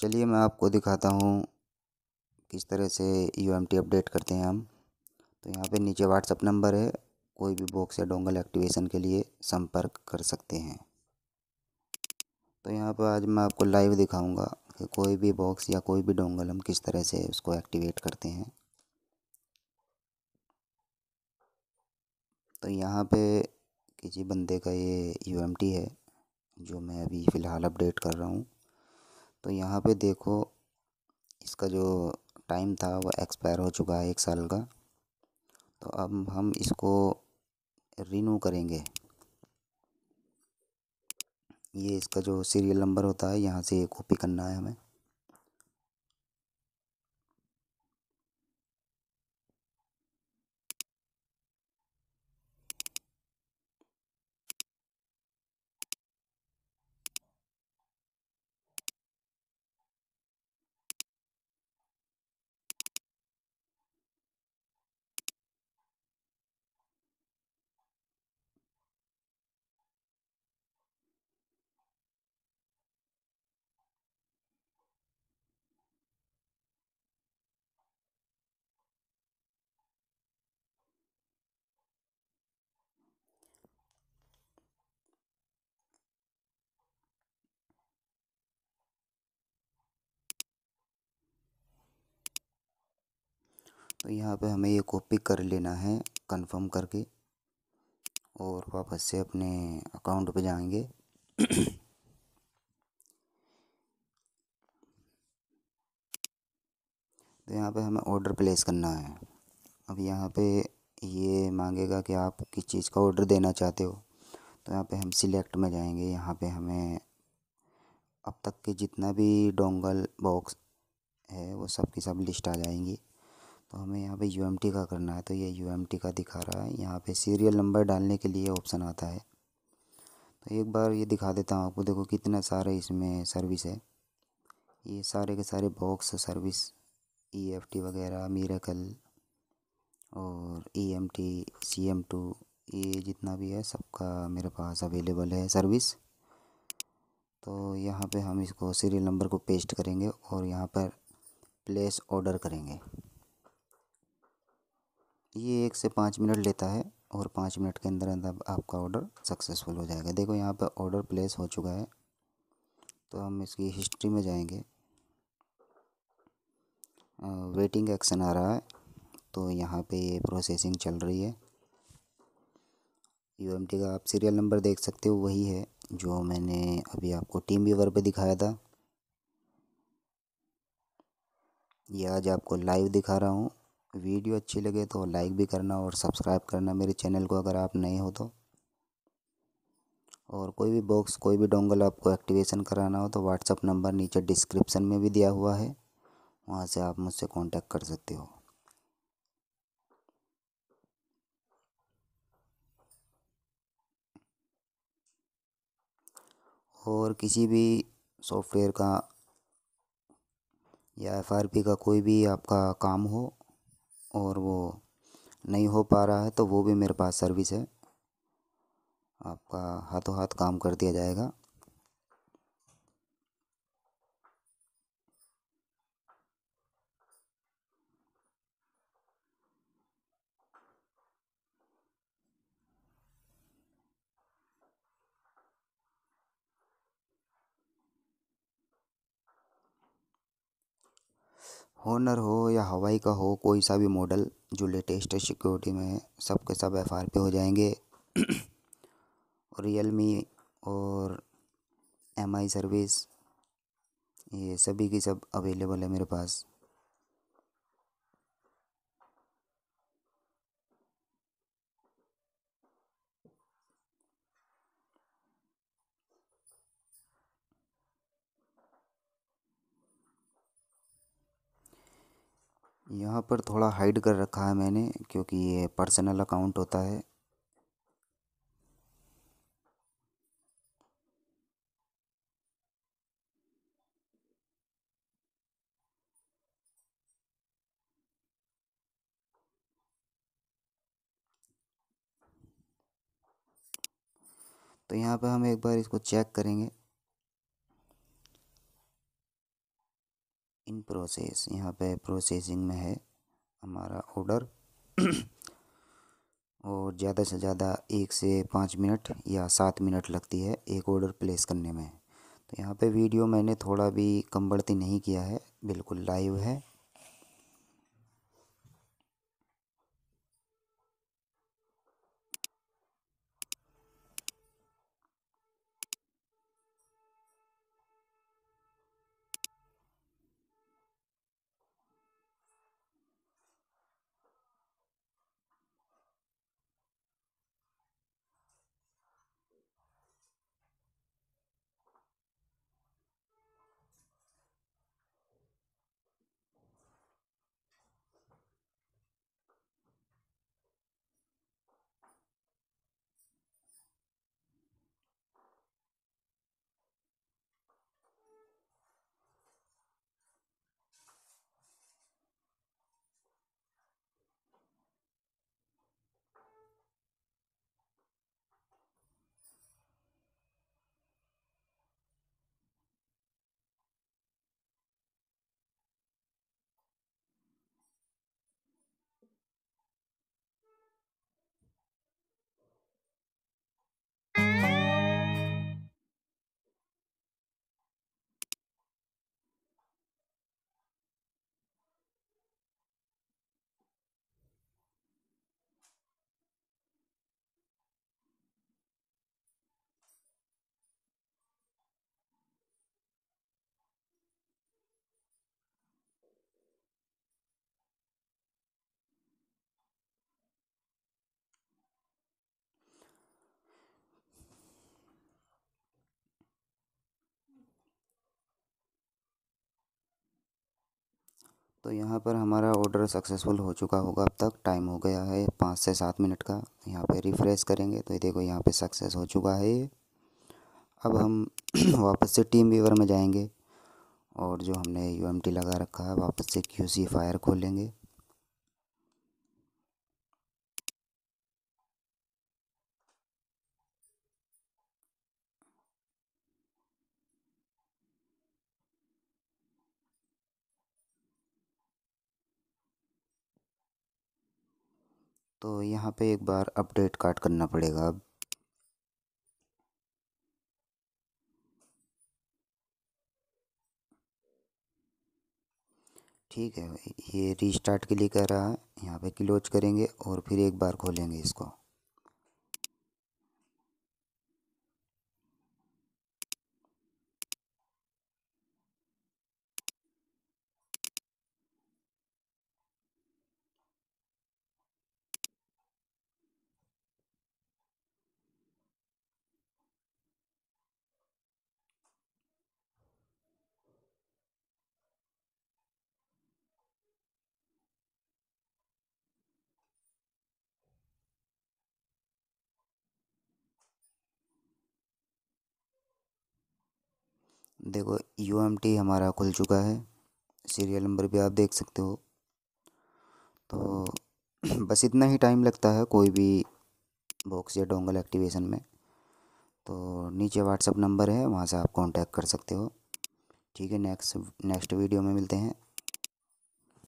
चलिए मैं आपको दिखाता हूँ किस तरह से यू अपडेट करते हैं हम तो यहाँ पे नीचे व्हाट्सअप नंबर है कोई भी बॉक्स या डोंगल एक्टिवेशन के लिए संपर्क कर सकते हैं तो यहाँ पर आज मैं आपको लाइव दिखाऊंगा कि कोई भी बॉक्स या कोई भी डोंगल हम किस तरह से उसको एक्टिवेट करते हैं तो यहाँ पे किसी बंदे का ये यू है जो मैं अभी फ़िलहाल अपडेट कर रहा हूँ तो यहाँ पे देखो इसका जो टाइम था वो एक्सपायर हो चुका है एक साल का तो अब हम इसको रिन्यू करेंगे ये इसका जो सीरियल नंबर होता है यहाँ से कॉपी करना है हमें तो यहाँ पे हमें ये कॉपी कर लेना है कंफर्म करके और वापस से अपने अकाउंट पे जाएंगे तो यहाँ पे हमें ऑर्डर प्लेस करना है अब यहाँ पे ये मांगेगा कि आप किस चीज़ का ऑर्डर देना चाहते हो तो यहाँ पे हम सिलेक्ट में जाएंगे यहाँ पे हमें अब तक के जितना भी डोंगल बॉक्स है वो सब की सब लिस्ट आ जाएंगी तो हमें यहाँ पे यू का करना है तो ये यू का दिखा रहा है यहाँ पे सीरियल नंबर डालने के लिए ऑप्शन आता है तो एक बार ये दिखा देता हूँ आपको देखो कितना सारे इसमें सर्विस है ये सारे के सारे box service E F T वगैरह मीराकल और E M T C M two ये जितना भी है सबका मेरे पास अवेलेबल है सर्विस तो यहाँ पे हम इसको सीरियल नंबर को पेस्ट करेंगे और यहाँ पर प्लेस ऑर्डर करेंगे ये एक से पाँच मिनट लेता है और पाँच मिनट के अंदर अंदर आपका ऑर्डर सक्सेसफुल हो जाएगा देखो यहाँ पर ऑर्डर प्लेस हो चुका है तो हम इसकी हिस्ट्री में जाएंगे वेटिंग एक्शन आ रहा है तो यहाँ पे ये प्रोसेसिंग चल रही है यू का आप सीरियल नंबर देख सकते हो वही है जो मैंने अभी आपको टीम व्यूवर पे दिखाया था ये आज आपको लाइव दिखा रहा हूँ वीडियो अच्छी लगे तो लाइक भी करना और सब्सक्राइब करना मेरे चैनल को अगर आप नए हो तो और कोई भी बॉक्स कोई भी डोंगल आपको एक्टिवेशन कराना हो तो व्हाट्सअप नंबर नीचे डिस्क्रिप्शन में भी दिया हुआ है वहाँ से आप मुझसे कांटेक्ट कर सकते हो और किसी भी सॉफ्टवेयर का या एफ का कोई भी आपका काम हो और वो नहीं हो पा रहा है तो वो भी मेरे पास सर्विस है आपका हाथों हाथ काम कर दिया जाएगा होनर हो या हवाई का हो कोई सा भी मॉडल जो लेटेस्ट है सिक्योरिटी में सब के सब एफ आर हो जाएंगे रियल मी और एम आई सर्विस ये सभी की सब अवेलेबल है मेरे पास यहाँ पर थोड़ा हाइड कर रखा है मैंने क्योंकि ये पर्सनल अकाउंट होता है तो यहाँ पर हम एक बार इसको चेक करेंगे इन प्रोसेस यहाँ पे प्रोसेसिंग में है हमारा ऑर्डर और ज़्यादा से ज़्यादा एक से पाँच मिनट या सात मिनट लगती है एक ऑर्डर प्लेस करने में तो यहाँ पे वीडियो मैंने थोड़ा भी कम बढ़ती नहीं किया है बिल्कुल लाइव है तो यहाँ पर हमारा ऑर्डर सक्सेसफुल हो चुका होगा अब तक टाइम हो गया है पाँच से सात मिनट का यहाँ पे रिफ़्रेश करेंगे तो ये देखो यहाँ पे सक्सेस हो चुका है ये अब हम वापस से टीम वीवर में जाएंगे और जो हमने यू लगा रखा है वापस से क्यू फायर खोलेंगे तो यहाँ पे एक बार अपडेट कार्ड करना पड़ेगा अब ठीक है ये रीस्टार्ट के लिए कह रहा है यहाँ पे क्लोज करेंगे और फिर एक बार खोलेंगे इसको देखो यू एम टी हमारा खुल चुका है सीरियल नंबर भी आप देख सकते हो तो बस इतना ही टाइम लगता है कोई भी बॉक्स या डोंगल एक्टिवेशन में तो नीचे व्हाट्सअप नंबर है वहाँ से आप कांटेक्ट कर सकते हो ठीक है नेक्स्ट नेक्स्ट वीडियो में मिलते हैं